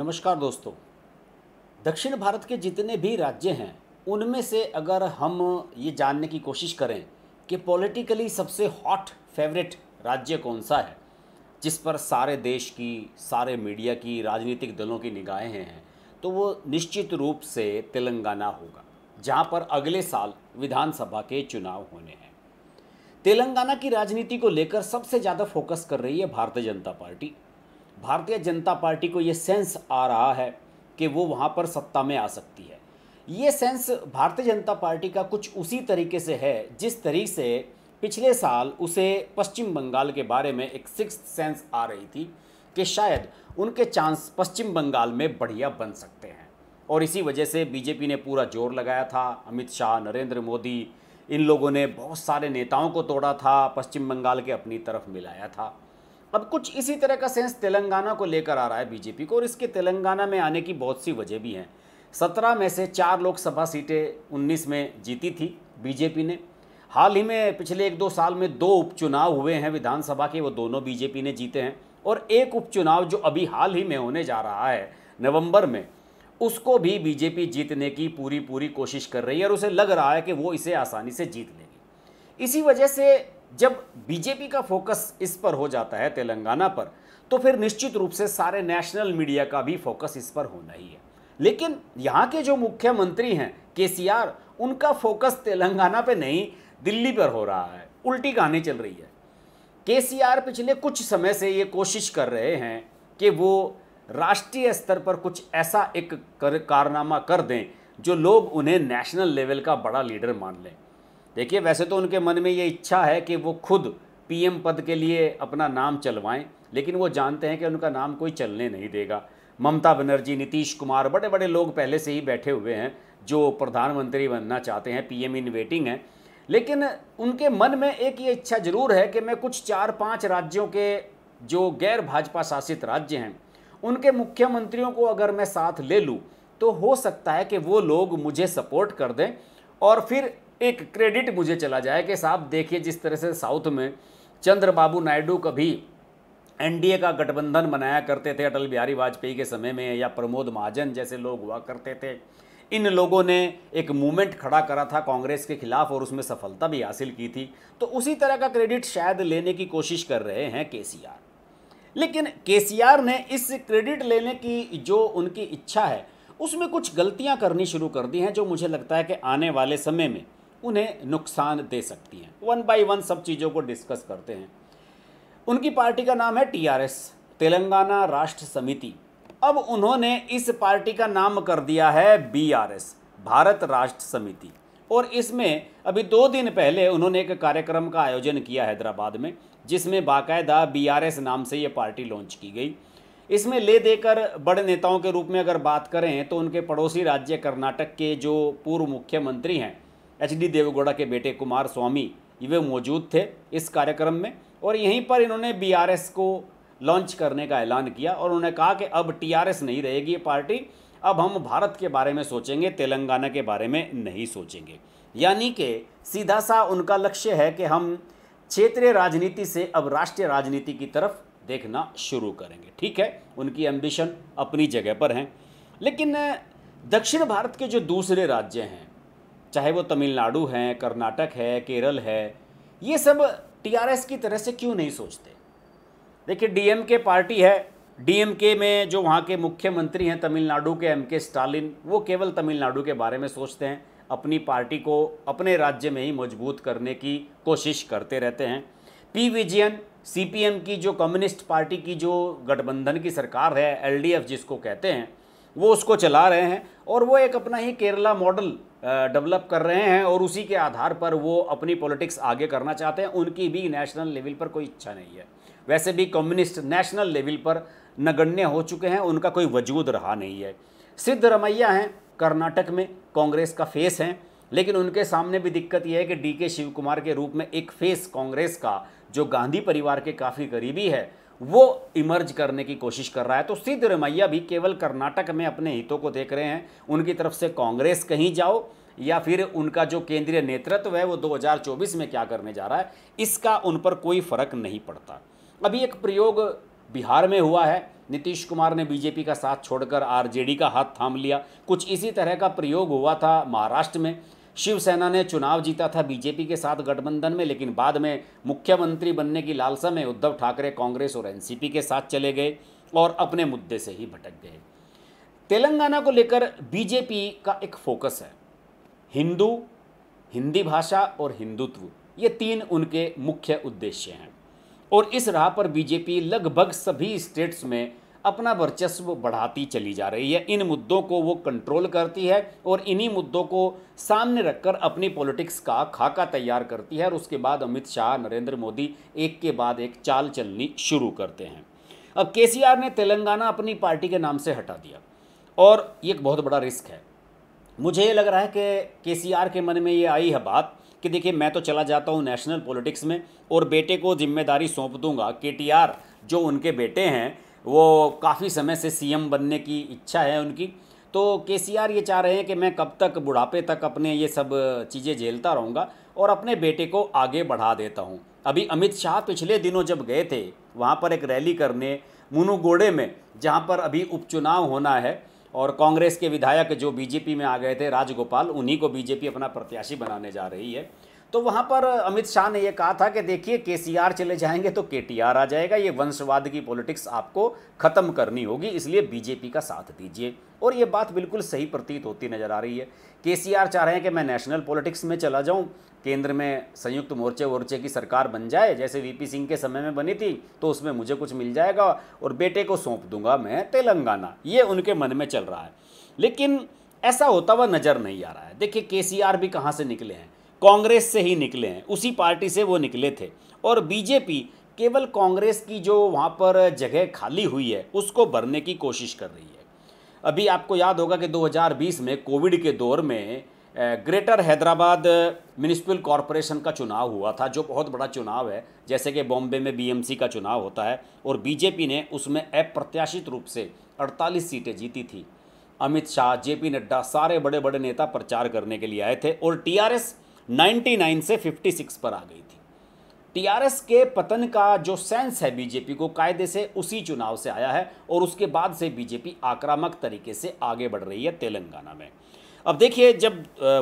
नमस्कार दोस्तों दक्षिण भारत के जितने भी राज्य हैं उनमें से अगर हम ये जानने की कोशिश करें कि पॉलिटिकली सबसे हॉट फेवरेट राज्य कौन सा है जिस पर सारे देश की सारे मीडिया की राजनीतिक दलों की निगाहें हैं तो वो निश्चित रूप से तेलंगाना होगा जहाँ पर अगले साल विधानसभा के चुनाव होने हैं तेलंगाना की राजनीति को लेकर सबसे ज़्यादा फोकस कर रही है भारतीय जनता पार्टी भारतीय जनता पार्टी को ये सेंस आ रहा है कि वो वहाँ पर सत्ता में आ सकती है ये सेंस भारतीय जनता पार्टी का कुछ उसी तरीके से है जिस तरीके से पिछले साल उसे पश्चिम बंगाल के बारे में एक सिक्स सेंस आ रही थी कि शायद उनके चांस पश्चिम बंगाल में बढ़िया बन सकते हैं और इसी वजह से बीजेपी ने पूरा जोर लगाया था अमित शाह नरेंद्र मोदी इन लोगों ने बहुत सारे नेताओं को तोड़ा था पश्चिम बंगाल के अपनी तरफ मिलाया था अब कुछ इसी तरह का सेंस तेलंगाना को लेकर आ रहा है बीजेपी को और इसके तेलंगाना में आने की बहुत सी वजह भी हैं सत्रह में से चार लोकसभा सीटें उन्नीस में जीती थी बीजेपी ने हाल ही में पिछले एक दो साल में दो उपचुनाव हुए हैं विधानसभा के वो दोनों बीजेपी ने जीते हैं और एक उपचुनाव जो अभी हाल ही में होने जा रहा है नवंबर में उसको भी बीजेपी जीतने की पूरी पूरी कोशिश कर रही है और उसे लग रहा है कि वो इसे आसानी से जीत लेगी इसी वजह से जब बीजेपी का फोकस इस पर हो जाता है तेलंगाना पर तो फिर निश्चित रूप से सारे नेशनल मीडिया का भी फोकस इस पर होना ही है लेकिन यहाँ के जो मुख्यमंत्री हैं के उनका फोकस तेलंगाना पर नहीं दिल्ली पर हो रहा है उल्टी कहानी चल रही है के पिछले कुछ समय से ये कोशिश कर रहे हैं कि वो राष्ट्रीय स्तर पर कुछ ऐसा एक कर, कारनामा कर दें जो लोग उन्हें नेशनल लेवल का बड़ा लीडर मान लें देखिए वैसे तो उनके मन में ये इच्छा है कि वो खुद पीएम पद के लिए अपना नाम चलवाएं लेकिन वो जानते हैं कि उनका नाम कोई चलने नहीं देगा ममता बनर्जी नीतीश कुमार बड़े बड़े लोग पहले से ही बैठे हुए हैं जो प्रधानमंत्री बनना चाहते हैं पीएम इन वेटिंग है लेकिन उनके मन में एक ये इच्छा ज़रूर है कि मैं कुछ चार पाँच राज्यों के जो गैर भाजपा शासित राज्य हैं उनके मुख्यमंत्रियों को अगर मैं साथ ले लूँ तो हो सकता है कि वो लोग मुझे सपोर्ट कर दें और फिर एक क्रेडिट मुझे चला जाए कि साहब देखिए जिस तरह से साउथ में चंद्रबाबू नायडू कभी एनडीए का गठबंधन बनाया करते थे अटल बिहारी वाजपेयी के समय में या प्रमोद महाजन जैसे लोग हुआ करते थे इन लोगों ने एक मूवमेंट खड़ा करा था कांग्रेस के खिलाफ और उसमें सफलता भी हासिल की थी तो उसी तरह का क्रेडिट शायद लेने की कोशिश कर रहे हैं के लेकिन के ने इस क्रेडिट लेने की जो उनकी इच्छा है उसमें कुछ गलतियां करनी शुरू कर दी हैं जो मुझे लगता है कि आने वाले समय में उन्हें नुकसान दे सकती हैं वन बाय वन सब चीज़ों को डिस्कस करते हैं उनकी पार्टी का नाम है टीआरएस तेलंगाना राष्ट्र समिति अब उन्होंने इस पार्टी का नाम कर दिया है बीआरएस भारत राष्ट्र समिति और इसमें अभी दो दिन पहले उन्होंने एक कार्यक्रम का आयोजन किया हैदराबाद में जिसमें बाकायदा बीआरएस नाम से ये पार्टी लॉन्च की गई इसमें ले देकर बड़े नेताओं के रूप में अगर बात करें तो उनके पड़ोसी राज्य कर्नाटक के जो पूर्व मुख्यमंत्री हैं एच डी देवगौड़ा के बेटे कुमार स्वामी वे मौजूद थे इस कार्यक्रम में और यहीं पर इन्होंने एस को लॉन्च करने का ऐलान किया और उन्होंने कहा कि अब एस नहीं रहेगी ये पार्टी अब हम भारत के बारे में सोचेंगे तेलंगाना के बारे में नहीं सोचेंगे यानी कि सीधा सा उनका लक्ष्य है कि हम क्षेत्रीय राजनीति से अब राष्ट्रीय राजनीति की तरफ देखना शुरू करेंगे ठीक है उनकी एम्बिशन अपनी जगह पर हैं लेकिन दक्षिण भारत के जो दूसरे राज्य हैं चाहे वो तमिलनाडु हैं कर्नाटक है केरल है ये सब टीआरएस की तरह से क्यों नहीं सोचते देखिए डीएमके पार्टी है डीएमके में जो वहाँ के मुख्यमंत्री हैं तमिलनाडु के एम के स्टालिन वो केवल तमिलनाडु के बारे में सोचते हैं अपनी पार्टी को अपने राज्य में ही मजबूत करने की कोशिश करते रहते हैं पी विजयन सी की जो कम्युनिस्ट पार्टी की जो गठबंधन की सरकार है एल जिसको कहते हैं वो उसको चला रहे हैं और वो एक अपना ही केरला मॉडल डेवलप कर रहे हैं और उसी के आधार पर वो अपनी पॉलिटिक्स आगे करना चाहते हैं उनकी भी नेशनल लेवल पर कोई इच्छा नहीं है वैसे भी कम्युनिस्ट नेशनल लेवल पर नगण्य हो चुके हैं उनका कोई वजूद रहा नहीं है सिद्ध रमैया हैं कर्नाटक में कांग्रेस का फेस हैं लेकिन उनके सामने भी दिक्कत यह है कि डी के शिव कुमार के रूप में एक फेस कांग्रेस का जो गांधी परिवार के काफ़ी करीबी है वो इमर्ज करने की कोशिश कर रहा है तो सिद्धरमैया भी केवल कर्नाटक में अपने हितों को देख रहे हैं उनकी तरफ से कांग्रेस कहीं जाओ या फिर उनका जो केंद्रीय नेतृत्व है वो 2024 में क्या करने जा रहा है इसका उन पर कोई फर्क नहीं पड़ता अभी एक प्रयोग बिहार में हुआ है नीतीश कुमार ने बीजेपी का साथ छोड़कर आरजेडी का हाथ थाम लिया कुछ इसी तरह का प्रयोग हुआ था महाराष्ट्र में शिवसेना ने चुनाव जीता था बीजेपी के साथ गठबंधन में लेकिन बाद में मुख्यमंत्री बनने की लालसा में उद्धव ठाकरे कांग्रेस और एनसीपी के साथ चले गए और अपने मुद्दे से ही भटक गए तेलंगाना को लेकर बीजेपी का एक फोकस है हिंदू हिंदी भाषा और हिंदुत्व ये तीन उनके मुख्य उद्देश्य हैं और इस राह पर बीजेपी लगभग सभी स्टेट्स में अपना वर्चस्व बढ़ाती चली जा रही है इन मुद्दों को वो कंट्रोल करती है और इन्हीं मुद्दों को सामने रखकर अपनी पॉलिटिक्स का खाका तैयार करती है और उसके बाद अमित शाह नरेंद्र मोदी एक के बाद एक चाल चलनी शुरू करते हैं अब के ने तेलंगाना अपनी पार्टी के नाम से हटा दिया और ये एक बहुत बड़ा रिस्क है मुझे ये लग रहा है कि के के मन में ये आई है बात कि देखिए मैं तो चला जाता हूँ नेशनल पॉलिटिक्स में और बेटे को जिम्मेदारी सौंप दूंगा केटीआर जो उनके बेटे हैं वो काफ़ी समय से सीएम बनने की इच्छा है उनकी तो के ये चाह रहे हैं कि मैं कब तक बुढ़ापे तक अपने ये सब चीज़ें झेलता रहूँगा और अपने बेटे को आगे बढ़ा देता हूँ अभी अमित शाह पिछले दिनों जब गए थे वहाँ पर एक रैली करने मुनुगोड़े में जहाँ पर अभी उपचुनाव होना है और कांग्रेस के विधायक जो बीजेपी में आ गए थे राजगोपाल उन्हीं को बीजेपी अपना प्रत्याशी बनाने जा रही है तो वहाँ पर अमित शाह ने यह कहा था कि देखिए केसीआर चले जाएंगे तो केटीआर आ जाएगा ये वंशवाद की पॉलिटिक्स आपको ख़त्म करनी होगी इसलिए बीजेपी का साथ दीजिए और ये बात बिल्कुल सही प्रतीत होती नज़र आ रही है के चाह रहे हैं कि मैं नेशनल पॉलिटिक्स में चला जाऊं केंद्र में संयुक्त मोर्चे वोर्चे की सरकार बन जाए जैसे वीपी सिंह के समय में बनी थी तो उसमें मुझे कुछ मिल जाएगा और बेटे को सौंप दूंगा मैं तेलंगाना ये उनके मन में चल रहा है लेकिन ऐसा होता हुआ नज़र नहीं आ रहा है देखिए के भी कहाँ से निकले हैं कांग्रेस से ही निकले हैं उसी पार्टी से वो निकले थे और बीजेपी केवल कांग्रेस की जो वहाँ पर जगह खाली हुई है उसको भरने की कोशिश कर रही है अभी आपको याद होगा कि 2020 में कोविड के दौर में ग्रेटर हैदराबाद म्यूनसिपल कॉरपोरेशन का चुनाव हुआ था जो बहुत बड़ा चुनाव है जैसे कि बॉम्बे में बीएमसी का चुनाव होता है और बीजेपी ने उसमें अप्रत्याशित रूप से 48 सीटें जीती थी अमित शाह पी नड्डा सारे बड़े बड़े नेता प्रचार करने के लिए आए थे और टीआरएस आर 99 से 56 पर आ गई थी टीआरएस के पतन का जो सेंस है बीजेपी को कायदे से उसी चुनाव से आया है और उसके बाद से बीजेपी आक्रामक तरीके से आगे बढ़ रही है तेलंगाना में अब देखिए जब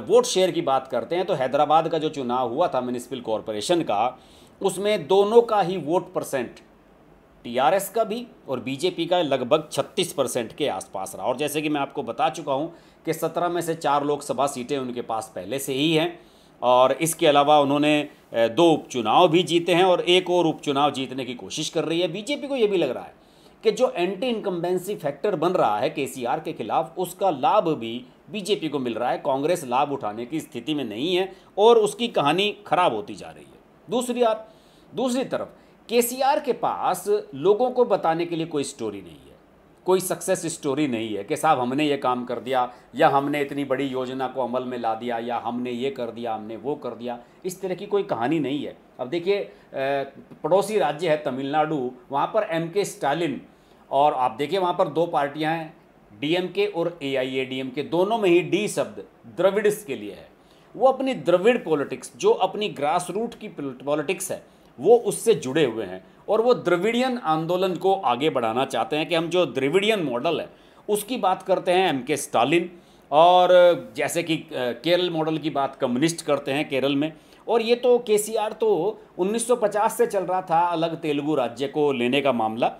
वोट शेयर की बात करते हैं तो हैदराबाद का जो चुनाव हुआ था म्यूनिसिपल कॉरपोरेशन का उसमें दोनों का ही वोट परसेंट टीआरएस का भी और बीजेपी का लगभग 36 परसेंट के आसपास रहा और जैसे कि मैं आपको बता चुका हूं कि 17 में से चार लोकसभा सीटें उनके पास पहले से ही हैं और इसके अलावा उन्होंने दो उपचुनाव भी जीते हैं और एक और उपचुनाव जीतने की कोशिश कर रही है बीजेपी को यह भी लग रहा है कि जो एंटी इनकम्बेंसी फैक्टर बन रहा है केसीआर के खिलाफ उसका लाभ भी बीजेपी को मिल रहा है कांग्रेस लाभ उठाने की स्थिति में नहीं है और उसकी कहानी खराब होती जा रही है दूसरी बात दूसरी तरफ केसीआर के पास लोगों को बताने के लिए कोई स्टोरी नहीं कोई सक्सेस स्टोरी नहीं है कि साहब हमने ये काम कर दिया या हमने इतनी बड़ी योजना को अमल में ला दिया या हमने ये कर दिया हमने वो कर दिया इस तरह की कोई कहानी नहीं है अब देखिए पड़ोसी राज्य है तमिलनाडु वहाँ पर एम के स्टालिन और आप देखिए वहाँ पर दो पार्टियाँ हैं डीएमके और एआईएडीएमके दोनों में ही डी शब्द द्रविड़ के लिए है वो अपनी द्रविड़ पॉलिटिक्स जो अपनी ग्रास रूट की पॉलिटिक्स है वो उससे जुड़े हुए हैं और वो द्रविड़ियन आंदोलन को आगे बढ़ाना चाहते हैं कि हम जो द्रविड़ियन मॉडल है उसकी बात करते हैं एम के स्टालिन और जैसे कि केरल मॉडल की बात कम्युनिस्ट करते हैं केरल में और ये तो के तो 1950 से चल रहा था अलग तेलुगु राज्य को लेने का मामला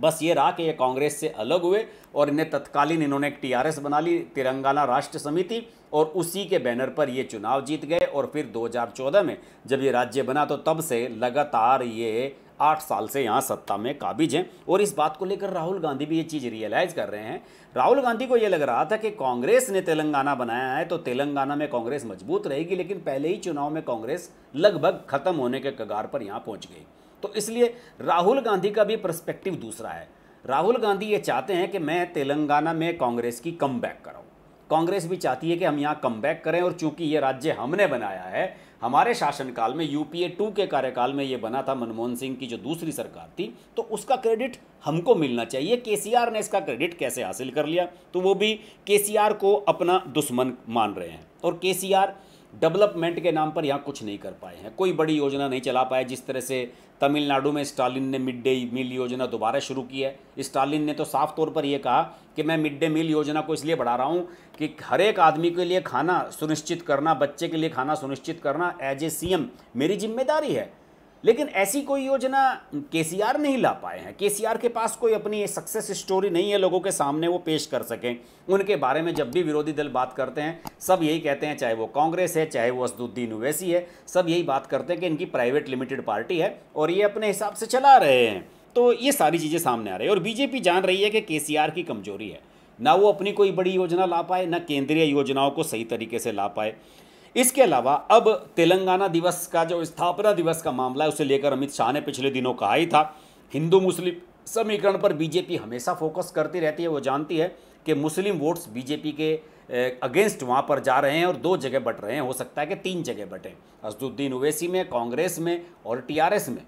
बस ये रहा कि ये कांग्रेस से अलग हुए और इन्हें तत्कालीन इन्होंने एक टीआरएस बना ली तेलंगाना राष्ट्र समिति और उसी के बैनर पर ये चुनाव जीत गए और फिर 2014 में जब ये राज्य बना तो तब से लगातार ये आठ साल से यहाँ सत्ता में काबिज हैं और इस बात को लेकर राहुल गांधी भी ये चीज़ रियलाइज़ कर रहे हैं राहुल गांधी को ये लग रहा था कि कांग्रेस ने तेलंगाना बनाया है तो तेलंगाना में कांग्रेस मजबूत रहेगी लेकिन पहले ही चुनाव में कांग्रेस लगभग खत्म होने के कगार पर यहाँ पहुँच गई तो इसलिए राहुल गांधी का भी परस्पेक्टिव दूसरा है राहुल गांधी ये चाहते हैं कि मैं तेलंगाना में कांग्रेस की कम बैक कराऊँ कांग्रेस भी चाहती है कि हम यहाँ कम बैक करें और चूंकि ये राज्य हमने बनाया है हमारे शासनकाल में यूपीए टू के कार्यकाल में ये बना था मनमोहन सिंह की जो दूसरी सरकार थी तो उसका क्रेडिट हमको मिलना चाहिए केसीआर ने इसका क्रेडिट कैसे हासिल कर लिया तो वो भी केसीआर को अपना दुश्मन मान रहे हैं और केसीआर डेवलपमेंट के नाम पर यहाँ कुछ नहीं कर पाए हैं कोई बड़ी योजना नहीं चला पाए जिस तरह से तमिलनाडु में स्टालिन ने मिड डे मील योजना दोबारा शुरू की है स्टालिन ने तो साफ तौर पर यह कहा कि मैं मिड डे मील योजना को इसलिए बढ़ा रहा हूँ कि हर एक आदमी के लिए खाना सुनिश्चित करना बच्चे के लिए खाना सुनिश्चित करना एज ए सी मेरी जिम्मेदारी है लेकिन ऐसी कोई योजना केसीआर नहीं ला पाए हैं केसीआर के पास कोई अपनी सक्सेस स्टोरी नहीं है लोगों के सामने वो पेश कर सकें उनके बारे में जब भी विरोधी दल बात करते हैं सब यही कहते हैं चाहे वो कांग्रेस है चाहे वो असदुद्दीन ओवैसी है सब यही बात करते हैं कि इनकी प्राइवेट लिमिटेड पार्टी है और ये अपने हिसाब से चला रहे हैं तो ये सारी चीज़ें सामने आ रही है और बीजेपी जान रही है कि के की कमजोरी है ना वो अपनी कोई बड़ी योजना ला पाए ना केंद्रीय योजनाओं को सही तरीके से ला पाए इसके अलावा अब तेलंगाना दिवस का जो स्थापना दिवस का मामला है उसे लेकर अमित शाह ने पिछले दिनों कहा ही था हिंदू मुस्लिम समीकरण पर बीजेपी हमेशा फोकस करती रहती है वो जानती है कि मुस्लिम वोट्स बीजेपी के अगेंस्ट वहाँ पर जा रहे हैं और दो जगह बट रहे हैं हो सकता है कि तीन जगह बटें असदुद्दीन ओवैसी में कांग्रेस में और टीआरएस में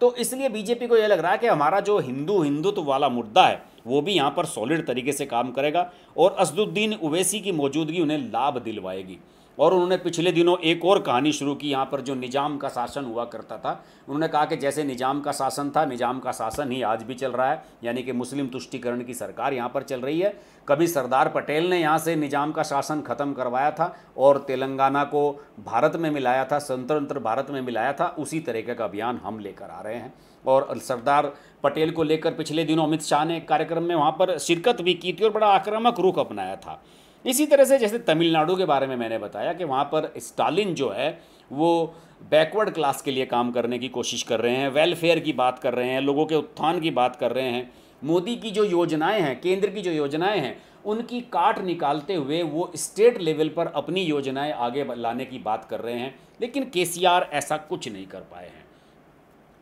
तो इसलिए बीजेपी को यह लग रहा है कि हमारा जो हिंदू हिंदुत्व वाला मुद्दा है वो भी यहाँ पर सॉलिड तरीके से काम करेगा और असदुद्दीन ओवैसी की मौजूदगी उन्हें लाभ दिलवाएगी और उन्होंने पिछले दिनों एक और कहानी शुरू की यहाँ पर जो निज़ाम का शासन हुआ करता था उन्होंने कहा कि जैसे निज़ाम का शासन था निज़ाम का शासन ही आज भी चल रहा है यानी कि मुस्लिम तुष्टिकरण की सरकार यहाँ पर चल रही है कभी सरदार पटेल ने यहाँ से निज़ाम का शासन ख़त्म करवाया था और तेलंगाना को भारत में मिलाया था स्वतंत्र भारत में मिलाया था उसी तरीके का अभियान हम लेकर आ रहे हैं और सरदार पटेल को लेकर पिछले दिनों अमित शाह ने कार्यक्रम में वहाँ पर शिरकत भी की थी और बड़ा आक्रामक रुख अपनाया था इसी तरह से जैसे तमिलनाडु के बारे में मैंने बताया कि वहाँ पर स्टालिन जो है वो बैकवर्ड क्लास के लिए काम करने की कोशिश कर रहे हैं वेलफेयर की बात कर रहे हैं लोगों के उत्थान की बात कर रहे हैं मोदी की जो योजनाएं हैं केंद्र की जो योजनाएं हैं उनकी काट निकालते हुए वो स्टेट लेवल पर अपनी योजनाएं आगे लाने की बात कर रहे हैं लेकिन के ऐसा कुछ नहीं कर पाए हैं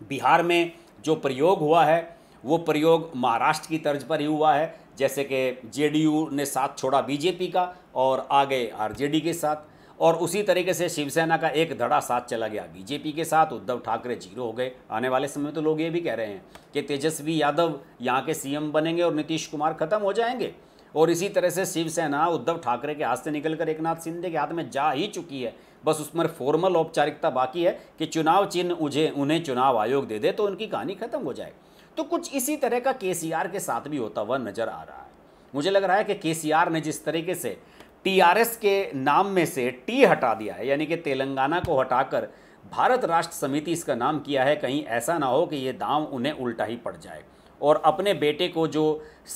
बिहार में जो प्रयोग हुआ है वो प्रयोग महाराष्ट्र की तर्ज पर ही हुआ है जैसे कि जेडीयू ने साथ छोड़ा बीजेपी का और आ गए आरजेडी के साथ और उसी तरीके से शिवसेना का एक धड़ा साथ चला गया बीजेपी के साथ उद्धव ठाकरे जीरो हो गए आने वाले समय में तो लोग ये भी कह रहे हैं कि तेजस्वी यादव यहाँ के सीएम बनेंगे और नीतीश कुमार खत्म हो जाएंगे और इसी तरह से शिवसेना उद्धव ठाकरे के हाथ से निकलकर एक नाथ शिंदे के हाथ में जा ही चुकी है बस उसमें फॉर्मल औपचारिकता बाकी है कि चुनाव चिन्ह उन्हें चुनाव आयोग दे दे तो उनकी कहानी खत्म हो जाए तो कुछ इसी तरह का के के साथ भी होता हुआ नजर आ रहा है मुझे लग रहा है कि के ने जिस तरीके से टीआरएस के नाम में से टी हटा दिया है यानी कि तेलंगाना को हटाकर भारत राष्ट्र समिति इसका नाम किया है कहीं ऐसा ना हो कि ये दाम उन्हें उल्टा ही पड़ जाए और अपने बेटे को जो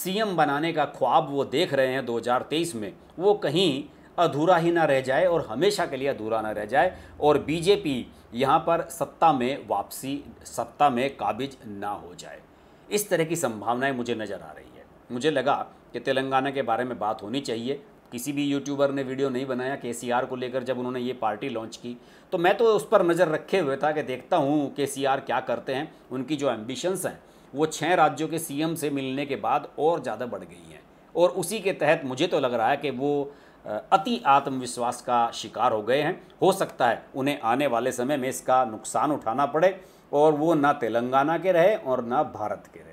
सीएम बनाने का ख्वाब वो देख रहे हैं 2023 में वो कहीं अधूरा ही ना रह जाए और हमेशा के लिए अधूरा ना रह जाए और बीजेपी यहाँ पर सत्ता में वापसी सत्ता में काबिज ना हो जाए इस तरह की संभावनाएं मुझे नज़र आ रही है मुझे लगा कि तेलंगाना के बारे में बात होनी चाहिए किसी भी यूट्यूबर ने वीडियो नहीं बनाया के को लेकर जब उन्होंने ये पार्टी लॉन्च की तो मैं तो उस पर नज़र रखे हुए था कि देखता हूँ के क्या करते हैं उनकी जो एम्बिशंस हैं वो छः राज्यों के सी से मिलने के बाद और ज़्यादा बढ़ गई हैं और उसी के तहत मुझे तो लग रहा है कि वो अति आत्मविश्वास का शिकार हो गए हैं हो सकता है उन्हें आने वाले समय में इसका नुकसान उठाना पड़े और वो ना तेलंगाना के रहे और ना भारत के रहे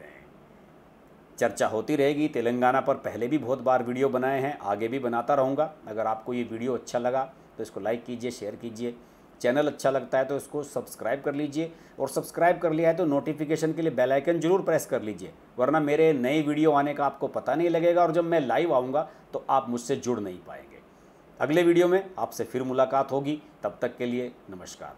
चर्चा होती रहेगी तेलंगाना पर पहले भी बहुत बार वीडियो बनाए हैं आगे भी बनाता रहूँगा अगर आपको ये वीडियो अच्छा लगा तो इसको लाइक कीजिए शेयर कीजिए चैनल अच्छा लगता है तो इसको सब्सक्राइब कर लीजिए और सब्सक्राइब कर लिया है तो नोटिफिकेशन के लिए बेल आइकन जरूर प्रेस कर लीजिए वरना मेरे नए वीडियो आने का आपको पता नहीं लगेगा और जब मैं लाइव आऊँगा तो आप मुझसे जुड़ नहीं पाएंगे अगले वीडियो में आपसे फिर मुलाकात होगी तब तक के लिए नमस्कार